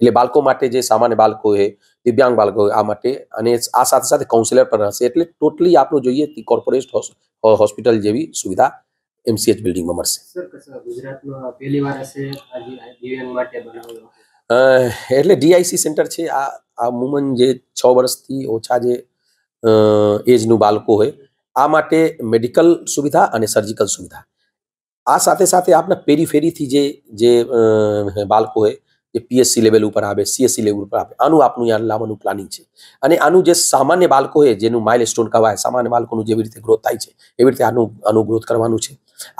એટલે બાળકો માટે જે સામાન્ય બાળકો હોય દિવ્યાંગ બાળકો હોય આ માટે અને આ સાથે સાથે કાઉન્સિલર પણ હશે એટલે ટોટલી આપણું જોઈએ તે કોર્પોરેટ હોસ્પિટલ જેવી સુવિધા એમસીએચ બિલ્ડિંગમાં મળશે ગુજરાતમાં એટલે ડીઆઈસી સેન્ટર છે આ આ વુમન જે છ વર્ષથી ઓછા જે એજનું બાળકો હોય આ માટે મેડિકલ સુવિધા અને સર્જિકલ સુવિધા આ સાથે સાથે આપણા પેરીફેરીથી જે જે બાળકો હોય જે પીએસસી લેવલ ઉપર આવે સીએસસી લેવલ ઉપર આવે આનું આપણું યાદ લાવવાનું પ્લાનિંગ છે અને આનું જે સામાન્ય બાળકો હોય જેનું માઇલ સ્ટોન કહેવાય સામાન્ય બાળકોનું જેવી રીતે ગ્રોથ થાય છે એવી રીતે આનું આનું ગ્રોથ કરવાનું છે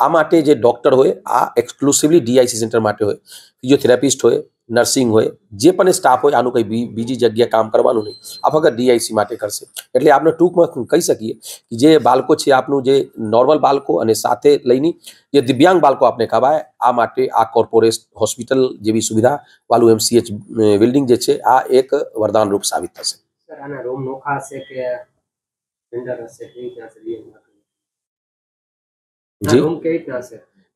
આ માટે જે ડૉક્ટર હોય આ એક્સક્લુસિવલી ડીઆઈસી સેન્ટર માટે હોય ફિઝિયોથેરાપિસ્ટ હોય નર્સિંગ હોય જે પણ સ્ટાફ હોય આનું કંઈ બીજી જગ્યાએ કામ કરવાનું નહીં આ ફક્ત ડીઆઈસી માટે કરશે એટલે આપણે ટૂંકમાં કહી શકીએ કે જે બાળકો છે આપનું જે નોર્મલ બાળકો અને સાથે લઈને જે દિવ્યાંગ બાળકો આપણે કહેવાય આ માટે આ કોર્પોરેટ હોસ્પિટલ જેવી સુવિધા વાળું એમસીએચ બિલ્ડિંગ જે છે આ એક વરદાનરૂપ સાબિત થશે જી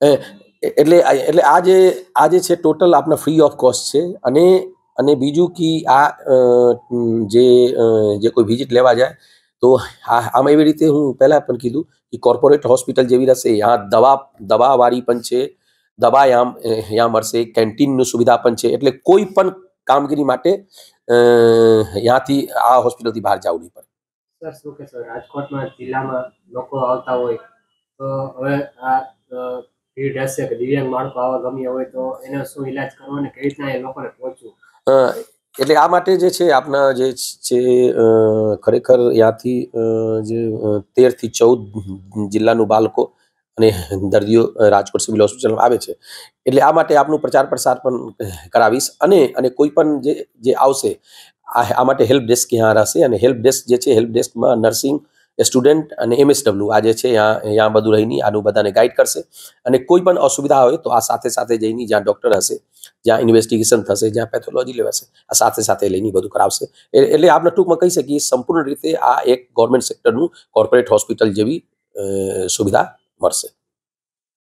એટલે એટલે આ જે આ જે છે ટોટલ આપના ફ્રી ઓફ કોસ્ટ છે અને અને બીજું કે આ જે જે કોઈ વિઝિટ લેવા જાય તો આમાં એવી રીતે હું પહેલાં પણ કીધું કે કોર્પોરેટ હોસ્પિટલ જેવી રહેશે ત્યાં દવા દવાવાળી પણ છે દવા યામ યાં મળશે કેન્ટીનનું સુવિધા પણ છે એટલે કોઈ પણ કામગીરી માટે ત્યાંથી આ હોસ્પિટલથી બહાર જવું નહીં પડે સર શું કે સર રાજકોટમાં જિલ્લામાં લોકો આવતા હોય તો હવે આ ભીડ રહેશે કે દિવ્યાંગ માણસો આવા ગમ્યા હોય તો એનો શું ઈલાજ કરવો અને કઈ રીતના એ લોકોને પહોંચવું એટલે આ માટે જે છે આપના જે છે ખરેખર ત્યાંથી જે તેરથી ચૌદ જિલ્લાનું બાળકો અને દર્દીઓ રાજકોટ સિવિલ હોસ્પિટલમાં આવે છે એટલે આ માટે આપનું પ્રચાર પ્રસાર પણ કરાવીશ અને અને કોઈ પણ જે જે આવશે આ માટે હેલ્પ ડેસ્ક ત્યાં રહેશે અને હેલ્પ ડેસ્ક જે છે હેલ્પ ડેસ્કમાં નર્સિંગ સ્ટુડન્ટ અને એમએસડબલ્યુ આ જે છે ત્યાં બધું રહીને આનું બધાને ગાઈડ કરશે અને કોઈ પણ અસુવિધા હોય તો આ સાથે સાથે જઈને જ્યાં ડૉક્ટર હશે જ્યાં ઇન્વેસ્ટિગેશન થશે જ્યાં પેથોલોજી લેવાશે આ સાથે સાથે લઈને બધું કરાવશે એટલે આપણે ટૂંકમાં કહી શકીએ સંપૂર્ણ રીતે આ એક ગવર્મેન્ટ સેક્ટરનું કોર્પોરેટ હોસ્પિટલ જેવી સુવિધા મળશે